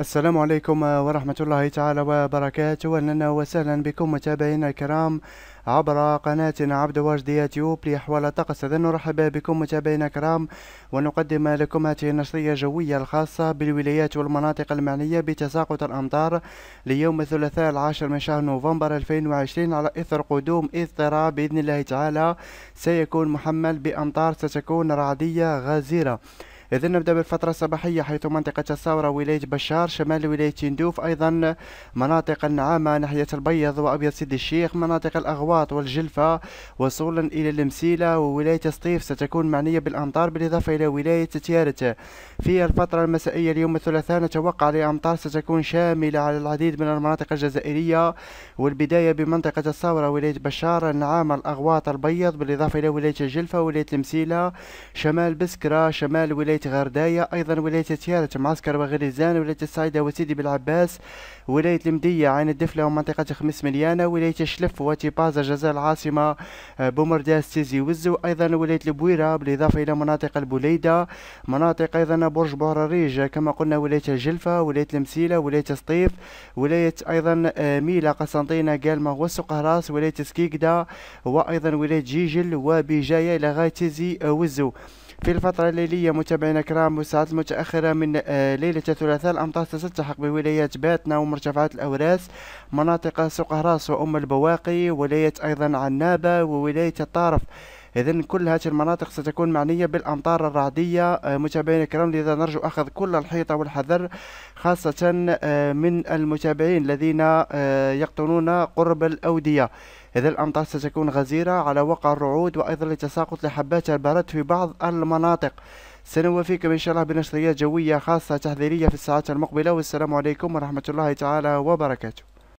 السلام عليكم ورحمة الله تعالى وبركاته أهلا وسهلا بكم متابعينا الكرام عبر قناة عبد واجد يوتيوب لأحوال الطقس إذا نرحب بكم متابعينا الكرام ونقدم لكم هذه النشرية الجوية الخاصة بالولايات والمناطق المعنية بتساقط الأمطار ليوم الثلاثاء العاشر من شهر نوفمبر 2020 على إثر قدوم اضطراب بإذن الله تعالى سيكون محمل بأمطار ستكون رعدية غزيرة إذا نبدأ بالفترة الصباحية حيث منطقة الثورة ولاية بشار شمال ولاية تندوف أيضا مناطق النعامة ناحية البيض وأبيض سيدي الشيخ مناطق الأغواط والجلفة وصولا إلى المسيلة وولاية سطيف ستكون معنية بالأمطار بالإضافة إلى ولاية تيارت في الفترة المسائية اليوم الثلاثاء نتوقع لأمطار ستكون شاملة على العديد من المناطق الجزائرية والبداية بمنطقة الثورة ولاية بشار النعامة الأغواط البيض بالإضافة إلى ولاية الجلفة ولاية المسيلة شمال بسكرة شمال ولاية غرداية أيضا ولاية تيارة معسكر وغليزان ولاية الصعيدة وسيدي بالعباس ولاية المدية عين الدفلة ومنطقة خمس مليانة ولاية الشلف وتيبازا جزاء العاصمة آه، بومرداس تيزي وزو أيضا ولاية البويرة بالإضافة إلى مناطق البوليدة مناطق أيضا برج بورريج كما قلنا ولاية الجلفة ولاية المسيلة ولاية سطيف ولاية أيضا آه، ميلا قسنطينة غوس قهراس ولاية سكيكدا وأيضا ولاية جيجل وبجاية إلى غاية تيزي آه، وزو في الفترة الليلية متابعينا الكرام والساعات المتأخرة من آه، ليلة الثلاثاء الأمطار ستلتحق بولايات باتنا ومرتفعات الأوراس مناطق سوق هراس وأم البواقي ولاية أيضا عنابة وولاية الطارف إذا كل هذه المناطق ستكون معنية بالأمطار الرعدية آه، متابعينا الكرام لذا نرجو أخذ كل الحيطة والحذر خاصة آه، من المتابعين الذين يقطنون قرب الأودية إذا الأمطار ستكون غزيرة على وقع الرعود وأيضا لتساقط لحبات البرد في بعض المناطق سنوافيكم إن شاء الله بنشريات جوية خاصة تحذيرية في الساعات المقبلة والسلام عليكم ورحمة الله تعالى وبركاته